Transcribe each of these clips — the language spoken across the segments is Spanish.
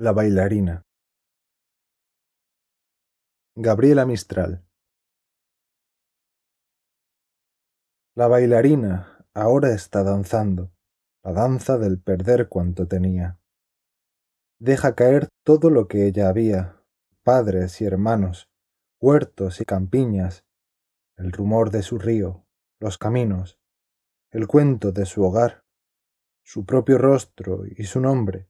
La bailarina. Gabriela Mistral. La bailarina ahora está danzando, la danza del perder cuanto tenía. Deja caer todo lo que ella había, padres y hermanos, huertos y campiñas, el rumor de su río, los caminos, el cuento de su hogar, su propio rostro y su nombre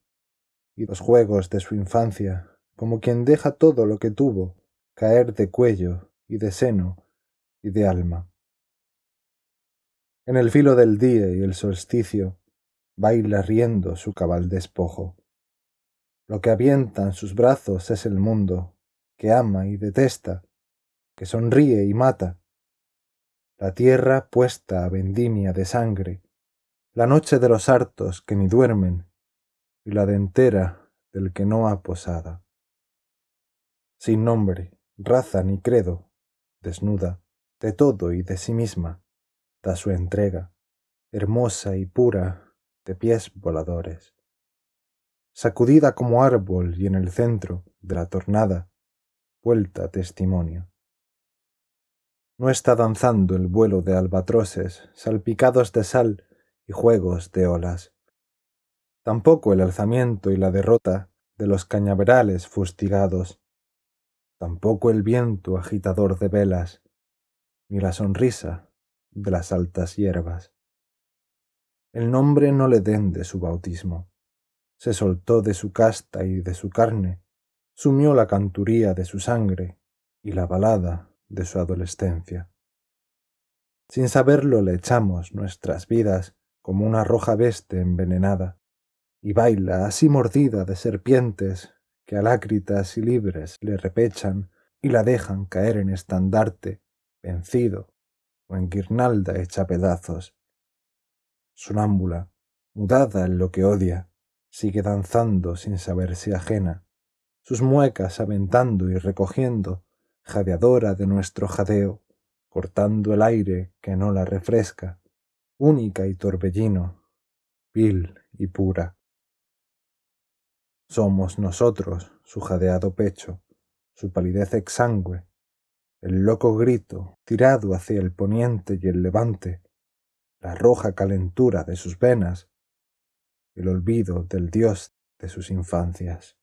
y los juegos de su infancia, como quien deja todo lo que tuvo caer de cuello y de seno y de alma. En el filo del día y el solsticio baila riendo su cabal despojo. Lo que avientan sus brazos es el mundo, que ama y detesta, que sonríe y mata. La tierra puesta a vendimia de sangre, la noche de los hartos que ni duermen y la dentera del que no ha posada. Sin nombre, raza ni credo, desnuda, de todo y de sí misma, da su entrega, hermosa y pura, de pies voladores. Sacudida como árbol y en el centro de la tornada, vuelta testimonio. No está danzando el vuelo de albatroces salpicados de sal y juegos de olas tampoco el alzamiento y la derrota de los cañaverales fustigados, tampoco el viento agitador de velas, ni la sonrisa de las altas hierbas. El nombre no le den de su bautismo. Se soltó de su casta y de su carne, sumió la canturía de su sangre y la balada de su adolescencia. Sin saberlo le echamos nuestras vidas como una roja veste envenenada y baila así mordida de serpientes que alácritas y libres le repechan y la dejan caer en estandarte, vencido, o en guirnalda hecha pedazos. Sonámbula, mudada en lo que odia, sigue danzando sin saber si ajena, sus muecas aventando y recogiendo, jadeadora de nuestro jadeo, cortando el aire que no la refresca, única y torbellino, vil y pura. Somos nosotros su jadeado pecho, su palidez exangüe, el loco grito tirado hacia el poniente y el levante, la roja calentura de sus venas, el olvido del Dios de sus infancias.